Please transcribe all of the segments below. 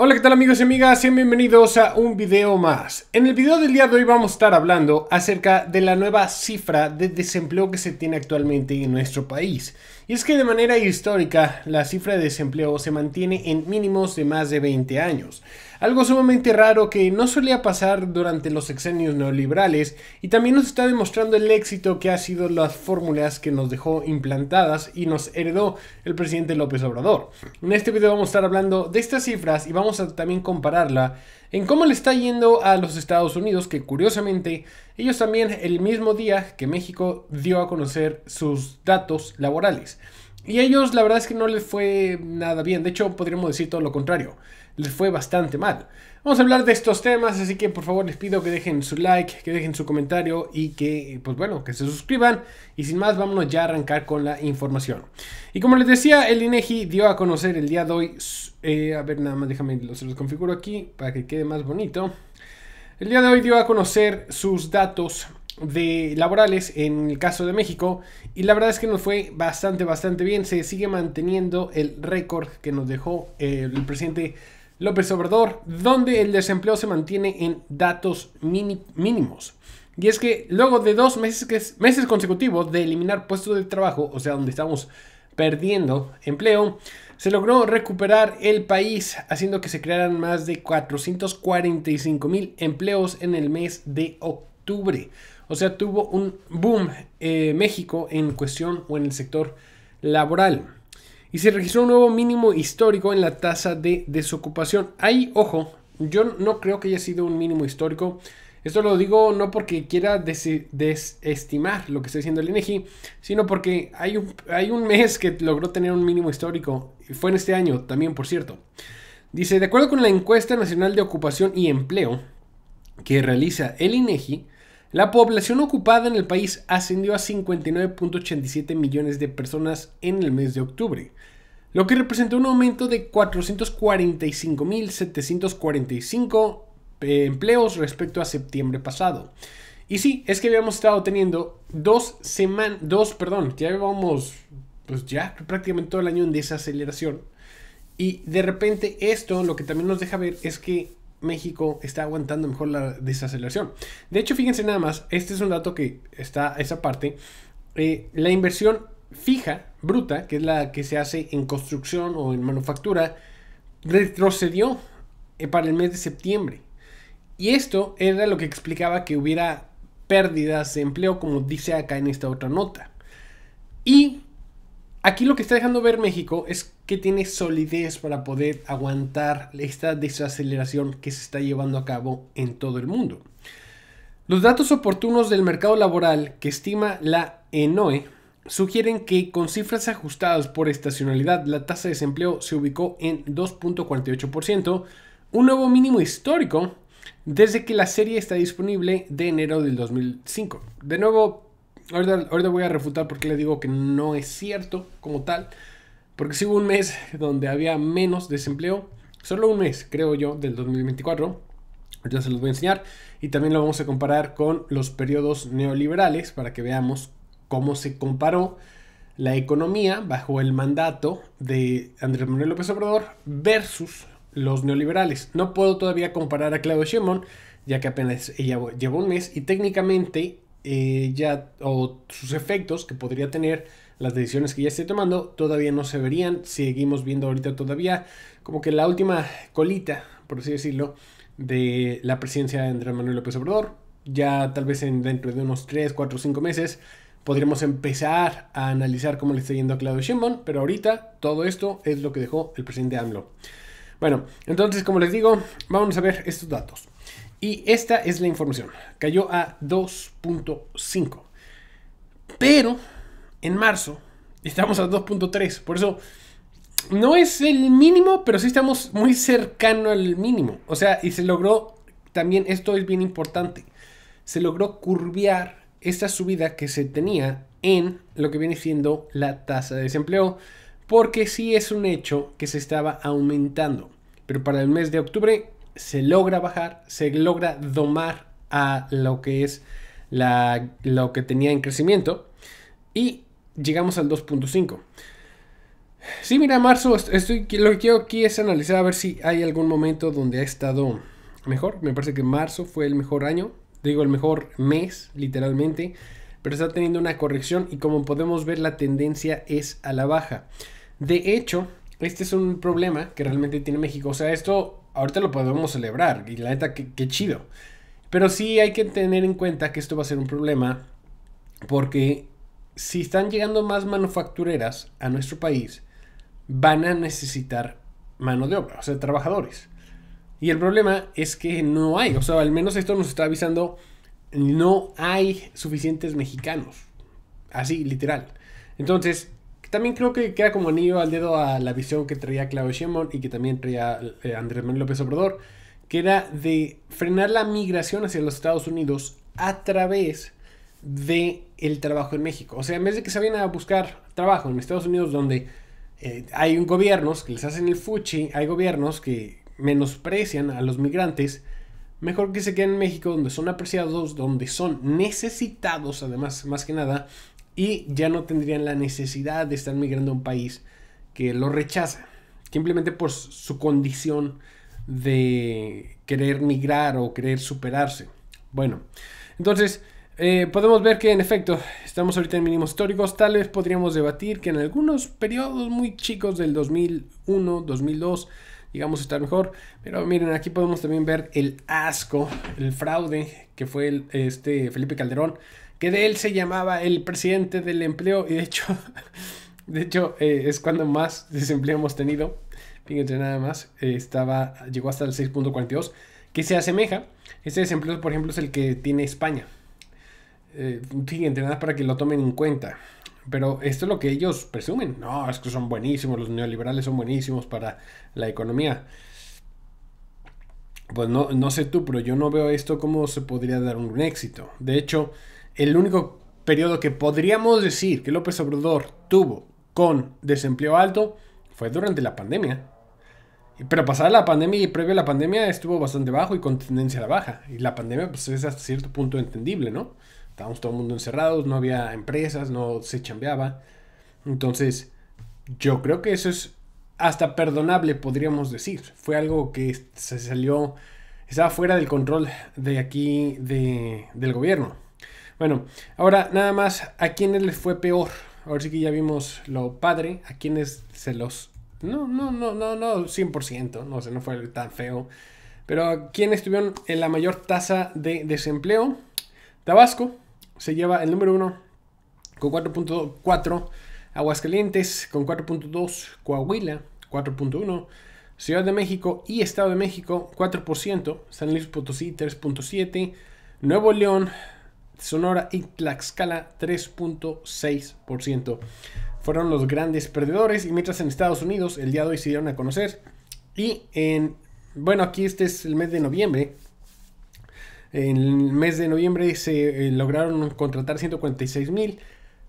Hola qué tal amigos y amigas, sean bienvenidos a un video más. En el video del día de hoy vamos a estar hablando acerca de la nueva cifra de desempleo que se tiene actualmente en nuestro país. Y es que de manera histórica, la cifra de desempleo se mantiene en mínimos de más de 20 años, algo sumamente raro que no solía pasar durante los sexenios neoliberales y también nos está demostrando el éxito que ha sido las fórmulas que nos dejó implantadas y nos heredó el presidente López Obrador. En este video vamos a estar hablando de estas cifras y vamos a también compararla en cómo le está yendo a los Estados Unidos, que curiosamente ellos también el mismo día que México dio a conocer sus datos laborales. Y ellos la verdad es que no les fue nada bien, de hecho podríamos decir todo lo contrario les fue bastante mal. Vamos a hablar de estos temas, así que por favor les pido que dejen su like, que dejen su comentario y que, pues bueno, que se suscriban. Y sin más, vámonos ya a arrancar con la información. Y como les decía, el INEGI e dio a conocer el día de hoy, eh, a ver, nada más déjame, se los configuro aquí para que quede más bonito. El día de hoy dio a conocer sus datos de laborales en el caso de México y la verdad es que nos fue bastante bastante bien se sigue manteniendo el récord que nos dejó el presidente López Obrador, donde el desempleo se mantiene en datos mínimos. Y es que luego de dos meses, consecutivos de eliminar puestos de trabajo, o sea, donde estamos perdiendo empleo, se logró recuperar el país, haciendo que se crearan más de 445 mil empleos en el mes de octubre. O sea, tuvo un boom eh, México en cuestión o en el sector laboral y se registró un nuevo mínimo histórico en la tasa de desocupación. Ahí, ojo, yo no creo que haya sido un mínimo histórico. Esto lo digo no porque quiera desestimar lo que está diciendo el INEGI, e sino porque hay un, mes que logró tener un mínimo histórico. Y fue en este año también, por cierto. Dice, de acuerdo con la encuesta nacional de ocupación y empleo que realiza el INEGI, la población ocupada en el país ascendió a 59.87 millones de personas en el mes de octubre, lo que representó un aumento de 445.745 eh, empleos respecto a septiembre pasado. Y sí, es que habíamos estado teniendo dos semanas, dos, perdón, ya llevamos pues ya prácticamente todo el año en desaceleración. Y de repente esto lo que también nos deja ver es que México está aguantando mejor la desaceleración. De hecho, fíjense nada más, este es un dato que está esa parte. Eh, la inversión fija, bruta, que es la que se hace en construcción o en manufactura, retrocedió eh, para el mes de septiembre. Y esto era lo que explicaba que hubiera pérdidas de empleo, como dice acá en esta otra nota. Y Aquí lo que está dejando ver México es que tiene solidez para poder aguantar esta desaceleración que se está llevando a cabo en todo el mundo. Los datos oportunos del mercado laboral que estima la ENOE sugieren que con cifras ajustadas por estacionalidad la tasa de desempleo se ubicó en 2.48%, un nuevo mínimo histórico desde que la serie está disponible de enero del 2005. De nuevo, Ahorita, voy a refutar porque le digo que no es cierto como tal. Porque si hubo un mes donde había menos desempleo, solo un mes, creo yo, del 2024. Ya se los voy a enseñar. Y también lo vamos a comparar con los periodos neoliberales para que veamos cómo se comparó la economía bajo el mandato de Andrés Manuel López Obrador versus los neoliberales. No puedo todavía comparar a Claudio Schumann, ya que apenas ella lleva un mes y técnicamente eh, ya o sus efectos que podría tener las decisiones que ya esté tomando todavía no se verían. Seguimos viendo ahorita todavía como que la última colita, por así decirlo, de la presidencia de Andrés Manuel López Obrador. Ya tal vez en, dentro de unos 3, 4, 5 meses podremos empezar a analizar cómo le está yendo a Claudio Sheinbaum, pero ahorita todo esto es lo que dejó el presidente AMLO. Bueno, entonces como les digo, vamos a ver estos datos. Y esta es la información. Cayó a 2.5. Pero en marzo estamos a 2.3. Por eso no es el mínimo, pero sí estamos muy cercano al mínimo. O sea, y se logró, también esto es bien importante, se logró curviar esta subida que se tenía en lo que viene siendo la tasa de desempleo, porque sí es un hecho que se estaba aumentando. Pero para el mes de octubre se logra bajar, se logra domar a lo que es la, lo que tenía en crecimiento y llegamos al 2.5. Sí, mira, marzo, estoy, lo que quiero aquí es analizar a ver si hay algún momento donde ha estado mejor. Me parece que marzo fue el mejor año, digo el mejor mes, literalmente, pero está teniendo una corrección y como podemos ver la tendencia es a la baja. De hecho, este es un problema que realmente tiene México. O sea, esto ahorita lo podemos celebrar y la neta, qué, chido. Pero sí hay que tener en cuenta que esto va a ser un problema porque si están llegando más manufactureras a nuestro país, van a necesitar mano de obra, o sea, trabajadores. Y el problema es que no hay, o sea, al menos esto nos está avisando, no hay suficientes mexicanos, así, literal. Entonces, también creo que queda como anillo al dedo a la visión que traía Claudio Shemon y que también traía eh, Andrés Manuel López Obrador, que era de frenar la migración hacia los Estados Unidos a través de el trabajo en México. O sea, en vez de que se vayan a buscar trabajo en Estados Unidos donde eh, hay gobiernos que les hacen el fuchi, hay gobiernos que menosprecian a los migrantes, mejor que se queden en México donde son apreciados, donde son necesitados, además, más que nada, y ya no tendrían la necesidad de estar migrando a un país que lo rechaza, simplemente por su condición de querer migrar o querer superarse. Bueno, entonces eh, podemos ver que en efecto estamos ahorita en mínimos históricos, tal vez podríamos debatir que en algunos periodos muy chicos del 2001, 2002, digamos estar mejor. Pero miren, aquí podemos también ver el asco, el fraude que fue este Felipe Calderón que de él se llamaba el presidente del empleo y de hecho, de hecho eh, es cuando más desempleo hemos tenido. Fíjense nada más, eh, estaba, llegó hasta el 6.42, que se asemeja. ...este desempleo, por ejemplo, es el que tiene España. Eh, fíjense nada para que lo tomen en cuenta. Pero esto es lo que ellos presumen. No, es que son buenísimos, los neoliberales son buenísimos para la economía. Pues no, no sé tú, pero yo no veo esto como se podría dar un éxito. De hecho, el único periodo que podríamos decir que López Obrador tuvo con desempleo alto fue durante la pandemia. Pero pasada la pandemia y previo a la pandemia estuvo bastante bajo y con tendencia a la baja. Y la pandemia pues es hasta cierto punto entendible, ¿no? Estábamos todo el mundo encerrados, no había empresas, no se chambeaba. Entonces, yo creo que eso es hasta perdonable, podríamos decir. Fue algo que se salió, estaba fuera del control de aquí, del gobierno. Bueno, ahora nada más, ¿a quiénes les fue peor? Ahora sí que ya vimos lo padre, a quiénes se los... No, no, no, no, no, 100%, no o sé, no fue tan feo. Pero a quiénes tuvieron en la mayor tasa de desempleo, Tabasco se lleva el número 1 con 4.4, Aguascalientes con 4.2, Coahuila 4.1, Ciudad de México y Estado de México 4%, San Luis Potosí 3.7, Nuevo León Sonora y Tlaxcala 3.6%. Fueron los grandes perdedores y mientras en Estados Unidos el día de hoy se dieron a conocer y en, bueno, aquí este es el mes de noviembre. En el mes de noviembre se eh, lograron contratar 146 mil,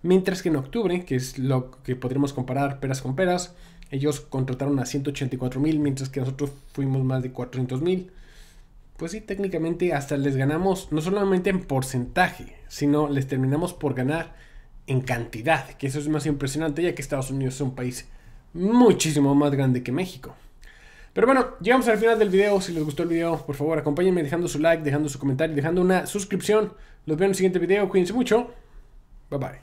mientras que en octubre, que es lo que podríamos comparar peras con peras, ellos contrataron a 184 mil, mientras que nosotros fuimos más de 400 mil. Pues sí, técnicamente hasta les ganamos no solamente en porcentaje, sino les terminamos por ganar en cantidad, que eso es más impresionante ya que Estados Unidos es un país muchísimo más grande que México. Pero bueno, llegamos al final del video. Si les gustó el video, por favor, acompáñenme dejando su like, dejando su comentario, dejando una suscripción. Los veo en el siguiente video. Cuídense mucho. Bye bye.